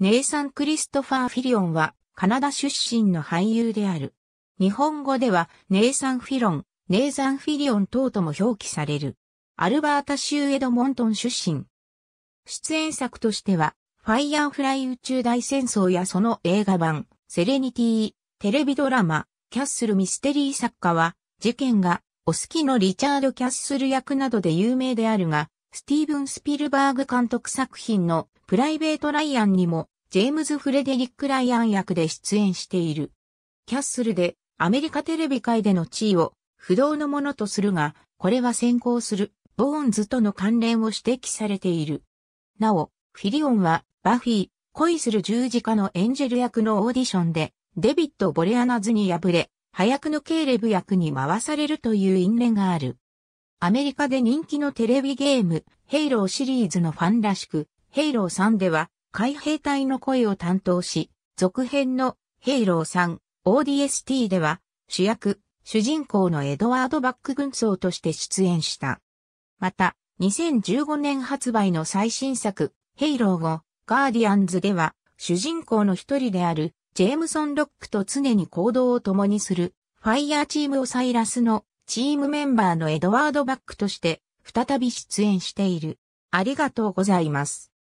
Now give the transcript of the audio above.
ネイサン・クリストファー・フィリオンはカナダ出身の俳優である。日本語ではネイサン・フィロン、ネイザン・フィリオン等とも表記される。アルバータ州エドモントン出身。出演作としては、ファイアーフライ宇宙大戦争やその映画版、セレニティ、テレビドラマ、キャッスルミステリー作家は、事件がお好きのリチャード・キャッスル役などで有名であるが、スティーブン・スピルバーグ監督作品のプライベート・ライアンにも、ジェームズ・フレデリック・ライアン役で出演している。キャッスルでアメリカテレビ界での地位を不動のものとするが、これは先行するボーンズとの関連を指摘されている。なお、フィリオンはバフィー、恋する十字架のエンジェル役のオーディションで、デビット・ボレアナズに敗れ、早くのケーレブ役に回されるという因縁がある。アメリカで人気のテレビゲーム、ヘイローシリーズのファンらしく、ヘイロー3では、海兵隊の声を担当し、続編のヘイロー3 ODST では、主役、主人公のエドワード・バック軍曹として出演した。また、2015年発売の最新作、ヘイロー5、ガーディアンズでは、主人公の一人である、ジェームソン・ロックと常に行動を共にする、ファイヤーチームオサイラスのチームメンバーのエドワード・バックとして再び出演している。ありがとうございます。